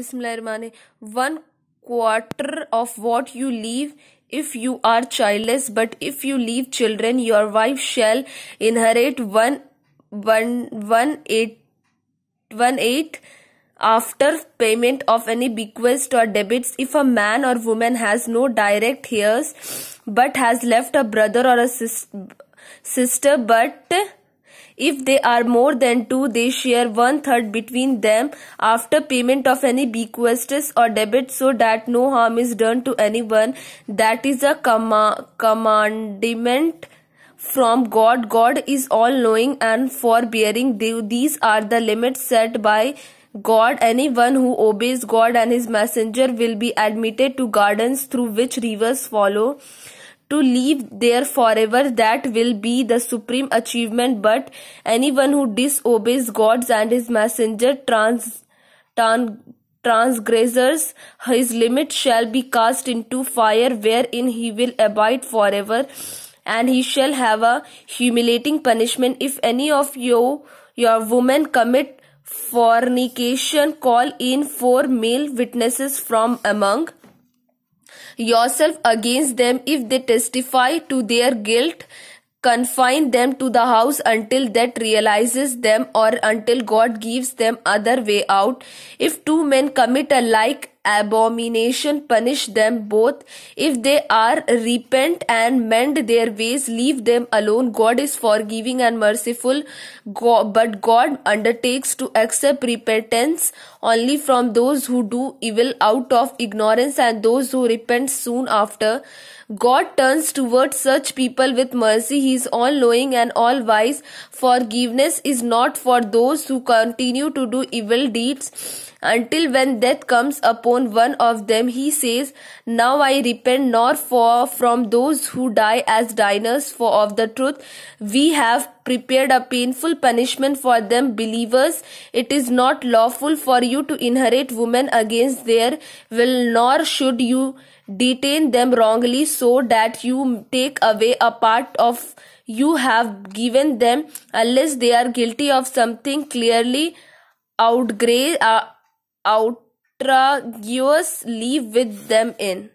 बिस्मिल्लाहमान One quarter of what you leave if you are childless but if you leave children your wife shall inherit one one one eight one eight after payment of any bequest or debits if a man or woman has no direct heirs but has left a brother or a sis sister but if they are more than two, they share one third between them after payment of any bequests or debit so that no harm is done to anyone. That is a comm commandment from God. God is all knowing and forbearing. These are the limits set by God. Anyone who obeys God and his messenger will be admitted to gardens through which rivers follow to live there forever that will be the supreme achievement but anyone who disobeys gods and his messenger trans, trans transgressors his limit shall be cast into fire wherein he will abide forever and he shall have a humiliating punishment if any of you your women commit fornication call in four male witnesses from among yourself against them if they testify to their guilt confine them to the house until that realizes them or until God gives them other way out. If two men commit a like abomination punish them both if they are repent and mend their ways leave them alone god is forgiving and merciful but god undertakes to accept repentance only from those who do evil out of ignorance and those who repent soon after God turns towards such people with mercy. He is all knowing and all wise. Forgiveness is not for those who continue to do evil deeds until when death comes upon one of them. He says, Now I repent nor for from those who die as diners for of the truth. We have prepared a painful punishment for them believers. It is not lawful for you to inherit women against their will, nor should you detain them wrongly so that you take away a part of you have given them unless they are guilty of something clearly outgra- uh, outrageous leave with them in